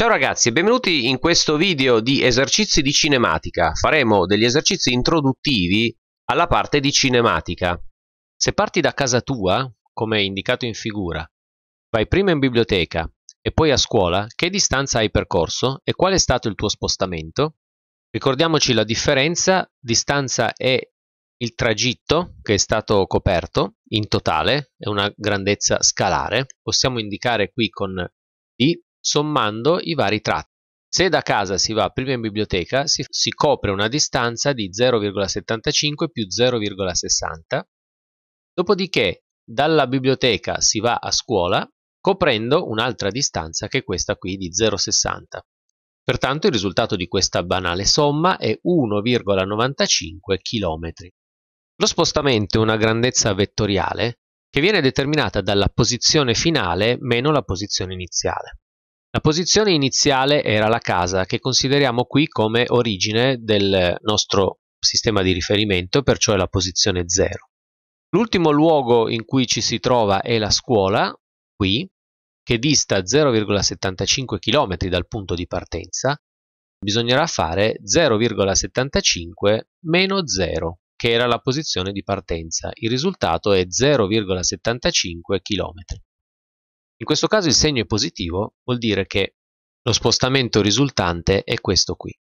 Ciao ragazzi e benvenuti in questo video di esercizi di cinematica. Faremo degli esercizi introduttivi alla parte di cinematica. Se parti da casa tua, come indicato in figura, vai prima in biblioteca e poi a scuola, che distanza hai percorso e qual è stato il tuo spostamento? Ricordiamoci la differenza, distanza è il tragitto che è stato coperto in totale, è una grandezza scalare, possiamo indicare qui con D sommando i vari tratti. Se da casa si va prima in biblioteca, si, si copre una distanza di 0,75 più 0,60, dopodiché dalla biblioteca si va a scuola coprendo un'altra distanza che è questa qui di 0,60. Pertanto il risultato di questa banale somma è 1,95 km. Lo spostamento è una grandezza vettoriale che viene determinata dalla posizione finale meno la posizione iniziale. La posizione iniziale era la casa, che consideriamo qui come origine del nostro sistema di riferimento, perciò è la posizione 0. L'ultimo luogo in cui ci si trova è la scuola, qui, che dista 0,75 km dal punto di partenza, bisognerà fare 0,75 meno 0, che era la posizione di partenza. Il risultato è 0,75 km. In questo caso il segno è positivo, vuol dire che lo spostamento risultante è questo qui.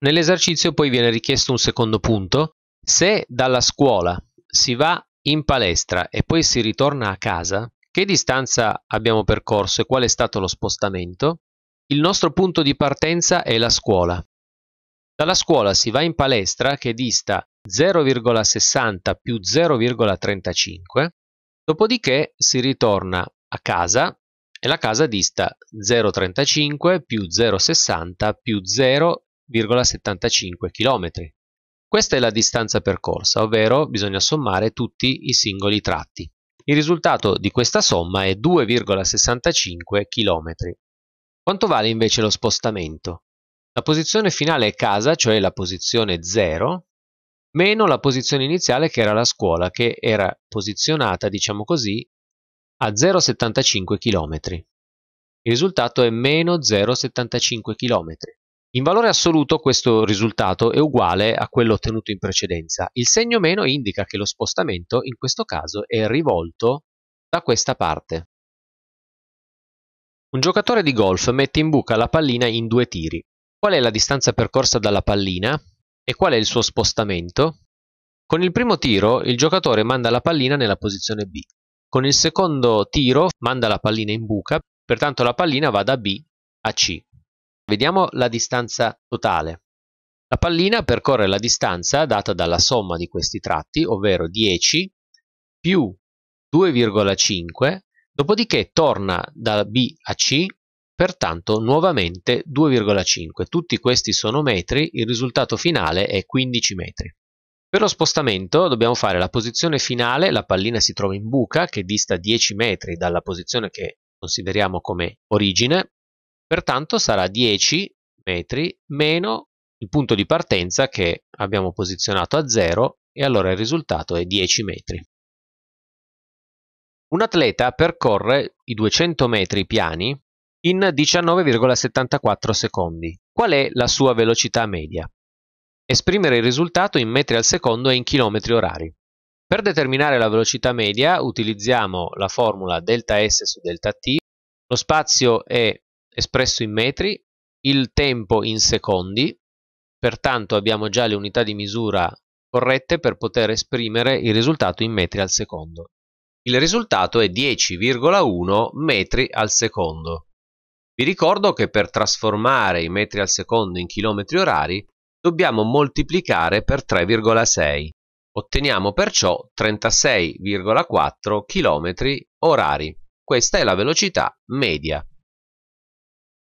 Nell'esercizio poi viene richiesto un secondo punto. Se dalla scuola si va in palestra e poi si ritorna a casa, che distanza abbiamo percorso e qual è stato lo spostamento? Il nostro punto di partenza è la scuola. Dalla scuola si va in palestra che dista 0,60 più 0,35, dopodiché si ritorna a casa e la casa dista 0,35 più 0,60 più 0,75 km. Questa è la distanza percorsa, ovvero bisogna sommare tutti i singoli tratti. Il risultato di questa somma è 2,65 km. Quanto vale invece lo spostamento? La posizione finale è casa, cioè la posizione 0, meno la posizione iniziale che era la scuola, che era posizionata, diciamo così, a 0,75 km. Il risultato è meno 0,75 km. In valore assoluto questo risultato è uguale a quello ottenuto in precedenza. Il segno meno indica che lo spostamento in questo caso è rivolto da questa parte. Un giocatore di golf mette in buca la pallina in due tiri. Qual è la distanza percorsa dalla pallina e qual è il suo spostamento? Con il primo tiro il giocatore manda la pallina nella posizione B, con il secondo tiro manda la pallina in buca, pertanto la pallina va da B a C. Vediamo la distanza totale. La pallina percorre la distanza data dalla somma di questi tratti, ovvero 10 più 2,5, dopodiché torna da B a C, pertanto nuovamente 2,5. Tutti questi sono metri, il risultato finale è 15 metri. Per lo spostamento dobbiamo fare la posizione finale, la pallina si trova in buca che dista 10 metri dalla posizione che consideriamo come origine, pertanto sarà 10 metri meno il punto di partenza che abbiamo posizionato a 0 e allora il risultato è 10 metri. Un atleta percorre i 200 metri piani in 19,74 secondi. Qual è la sua velocità media? Esprimere il risultato in metri al secondo e in chilometri orari. Per determinare la velocità media utilizziamo la formula ΔS su ΔT, lo spazio è espresso in metri, il tempo in secondi, pertanto abbiamo già le unità di misura corrette per poter esprimere il risultato in metri al secondo. Il risultato è 10,1 metri al secondo. Vi ricordo che per trasformare i metri al secondo in chilometri orari dobbiamo moltiplicare per 3,6. Otteniamo perciò 36,4 km orari. Questa è la velocità media.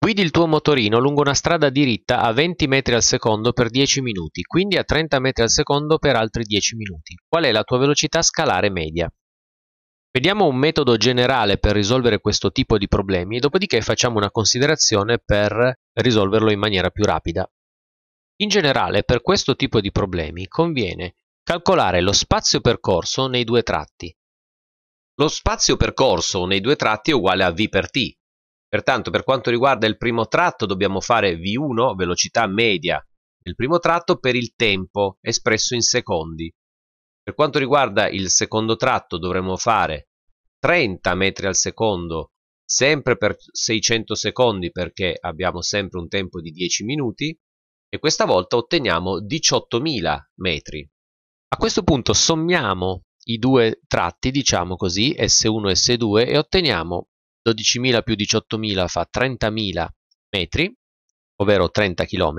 Guidi il tuo motorino lungo una strada diritta a 20 metri al secondo per 10 minuti, quindi a 30 metri al secondo per altri 10 minuti. Qual è la tua velocità scalare media? Vediamo un metodo generale per risolvere questo tipo di problemi e dopodiché facciamo una considerazione per risolverlo in maniera più rapida. In generale per questo tipo di problemi conviene calcolare lo spazio percorso nei due tratti. Lo spazio percorso nei due tratti è uguale a v per t. Pertanto per quanto riguarda il primo tratto dobbiamo fare v1, velocità media, nel primo tratto per il tempo espresso in secondi. Per quanto riguarda il secondo tratto dovremmo fare 30 metri al secondo sempre per 600 secondi perché abbiamo sempre un tempo di 10 minuti e questa volta otteniamo 18.000 metri. A questo punto sommiamo i due tratti, diciamo così, S1 e S2 e otteniamo 12.000 più 18.000 fa 30.000 metri, ovvero 30 km,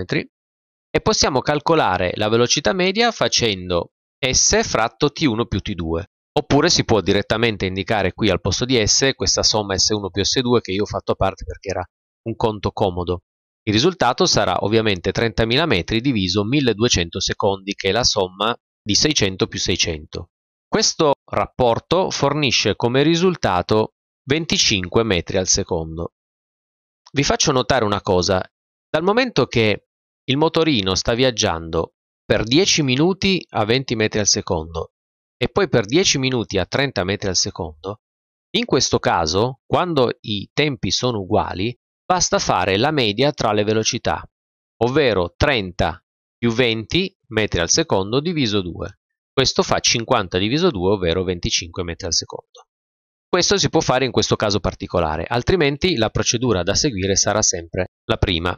e possiamo calcolare la velocità media facendo S fratto T1 più T2. Oppure si può direttamente indicare qui al posto di S questa somma S1 più S2 che io ho fatto a parte perché era un conto comodo. Il risultato sarà ovviamente 30.000 metri diviso 1200 secondi, che è la somma di 600 più 600. Questo rapporto fornisce come risultato 25 metri al secondo. Vi faccio notare una cosa, dal momento che il motorino sta viaggiando per 10 minuti a 20 metri al secondo e poi per 10 minuti a 30 metri al secondo, in questo caso, quando i tempi sono uguali, basta fare la media tra le velocità, ovvero 30 più 20 metri al secondo diviso 2. Questo fa 50 diviso 2, ovvero 25 metri al secondo. Questo si può fare in questo caso particolare, altrimenti la procedura da seguire sarà sempre la prima.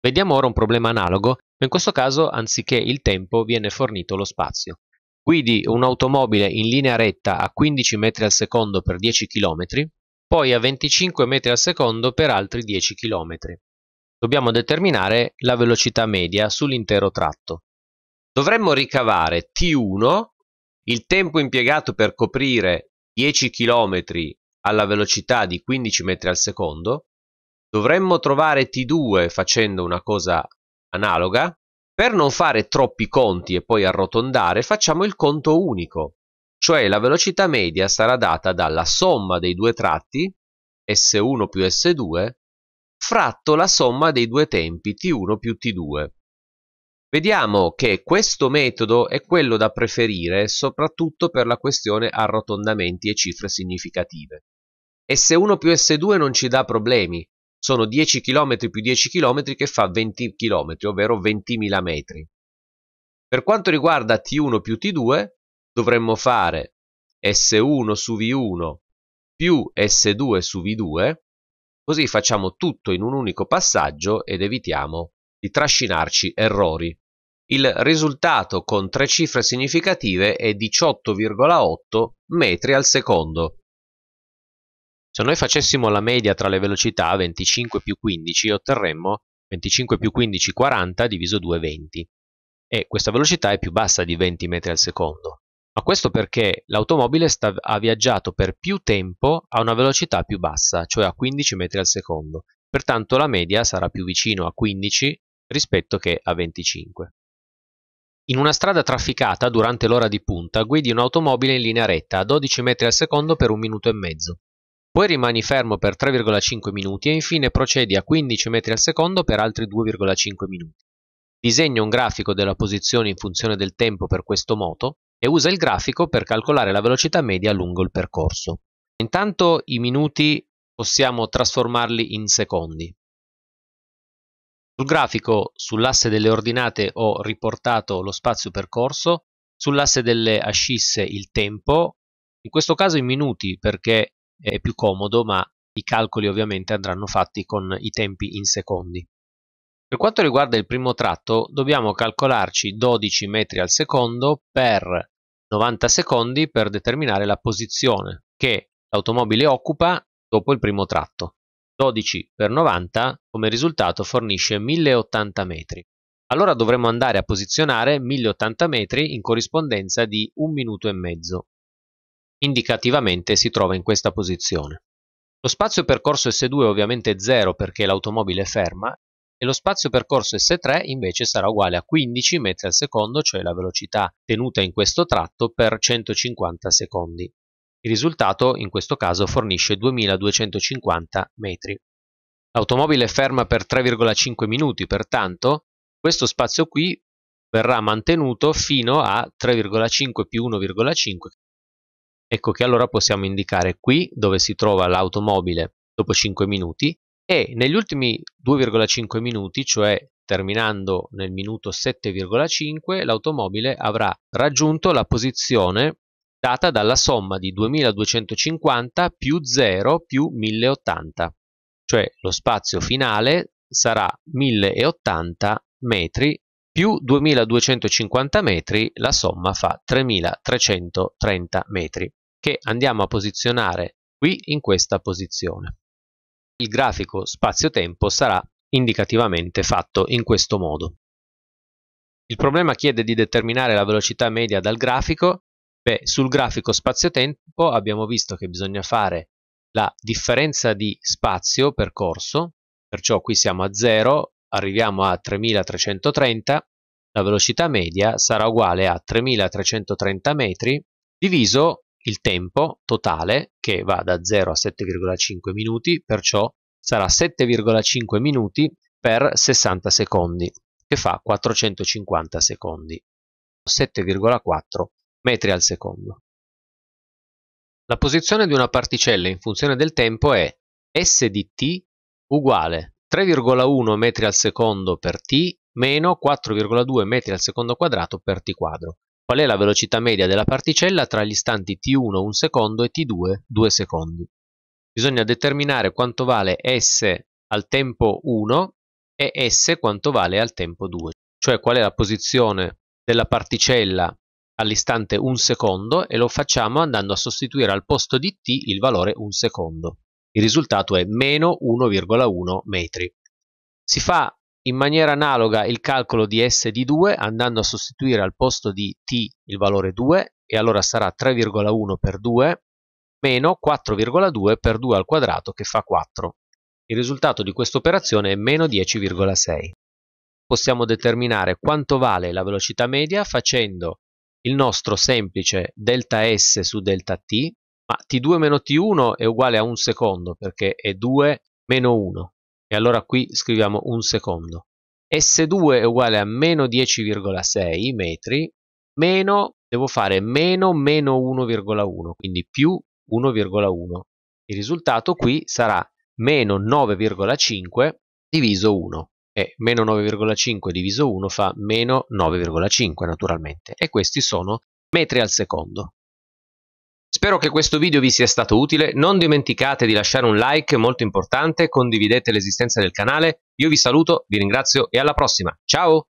Vediamo ora un problema analogo, ma in questo caso anziché il tempo viene fornito lo spazio. Guidi un'automobile in linea retta a 15 metri al secondo per 10 km, poi a 25 metri al secondo per altri 10 km. Dobbiamo determinare la velocità media sull'intero tratto. Dovremmo ricavare T1, il tempo impiegato per coprire 10 km alla velocità di 15 metri al secondo, dovremmo trovare T2 facendo una cosa analoga. Per non fare troppi conti e poi arrotondare, facciamo il conto unico cioè la velocità media sarà data dalla somma dei due tratti, S1 più S2, fratto la somma dei due tempi T1 più T2. Vediamo che questo metodo è quello da preferire soprattutto per la questione arrotondamenti e cifre significative. S1 più S2 non ci dà problemi, sono 10 km più 10 km che fa 20 km, ovvero 20.000 metri. Per quanto riguarda T1 più T2, dovremmo fare S1 su V1 più S2 su V2, così facciamo tutto in un unico passaggio ed evitiamo di trascinarci errori. Il risultato con tre cifre significative è 18,8 metri al secondo. Se noi facessimo la media tra le velocità 25 più 15 otterremmo 25 più 15 40 diviso 2 20 e questa velocità è più bassa di 20 metri al secondo. Ma questo perché l'automobile sta, ha viaggiato per più tempo a una velocità più bassa, cioè a 15 metri al secondo. Pertanto la media sarà più vicino a 15 rispetto che a 25. In una strada trafficata durante l'ora di punta guidi un'automobile in linea retta a 12 metri al secondo per un minuto e mezzo. Poi rimani fermo per 3,5 minuti e infine procedi a 15 metri al secondo per altri 2,5 minuti. Disegno un grafico della posizione in funzione del tempo per questo moto e usa il grafico per calcolare la velocità media lungo il percorso. Intanto i minuti possiamo trasformarli in secondi. Sul grafico, sull'asse delle ordinate ho riportato lo spazio percorso, sull'asse delle ascisse il tempo, in questo caso in minuti perché è più comodo, ma i calcoli ovviamente andranno fatti con i tempi in secondi. Per quanto riguarda il primo tratto, dobbiamo calcolarci 12 metri al secondo per 90 secondi per determinare la posizione che l'automobile occupa dopo il primo tratto. 12 per 90 come risultato fornisce 1080 metri. Allora dovremmo andare a posizionare 1080 metri in corrispondenza di un minuto e mezzo. Indicativamente si trova in questa posizione. Lo spazio percorso S2 è ovviamente 0 perché l'automobile è ferma e lo spazio percorso S3 invece sarà uguale a 15 metri al secondo, cioè la velocità tenuta in questo tratto per 150 secondi. Il risultato in questo caso fornisce 2250 metri. L'automobile è ferma per 3,5 minuti, pertanto questo spazio qui verrà mantenuto fino a 3,5 più 1,5. Ecco che allora possiamo indicare qui dove si trova l'automobile dopo 5 minuti e negli ultimi 2,5 minuti, cioè terminando nel minuto 7,5, l'automobile avrà raggiunto la posizione data dalla somma di 2250 più 0 più 1080, cioè lo spazio finale sarà 1080 metri più 2250 metri, la somma fa 3330 metri, che andiamo a posizionare qui in questa posizione. Il grafico spazio-tempo sarà indicativamente fatto in questo modo. Il problema chiede di determinare la velocità media dal grafico. Beh, sul grafico spazio-tempo abbiamo visto che bisogna fare la differenza di spazio percorso, perciò qui siamo a 0, arriviamo a 3330, la velocità media sarà uguale a 3330 metri diviso il tempo totale che va da 0 a 7,5 minuti, perciò sarà 7,5 minuti per 60 secondi, che fa 450 secondi, 7,4 metri al secondo. La posizione di una particella in funzione del tempo è s di t uguale 3,1 metri al secondo per t meno 4,2 metri al secondo quadrato per t quadro. Qual è la velocità media della particella tra gli istanti t1 1 secondo e t2 2 secondi? Bisogna determinare quanto vale s al tempo 1 e s quanto vale al tempo 2, cioè qual è la posizione della particella all'istante 1 secondo e lo facciamo andando a sostituire al posto di t il valore 1 secondo. Il risultato è meno 1,1 metri. Si fa in maniera analoga il calcolo di S di 2 andando a sostituire al posto di t il valore 2 e allora sarà 3,1 per 2 meno 4,2 per 2 al quadrato che fa 4. Il risultato di questa operazione è meno 10,6. Possiamo determinare quanto vale la velocità media facendo il nostro semplice delta S su delta t, ma t2 meno t1 è uguale a 1 secondo perché è 2 meno 1 e allora qui scriviamo un secondo. S2 è uguale a meno 10,6 metri, meno, devo fare meno meno 1,1, quindi più 1,1. Il risultato qui sarà meno 9,5 diviso 1. E meno 9,5 diviso 1 fa meno 9,5 naturalmente. E questi sono metri al secondo. Spero che questo video vi sia stato utile, non dimenticate di lasciare un like, molto importante, condividete l'esistenza del canale, io vi saluto, vi ringrazio e alla prossima, ciao!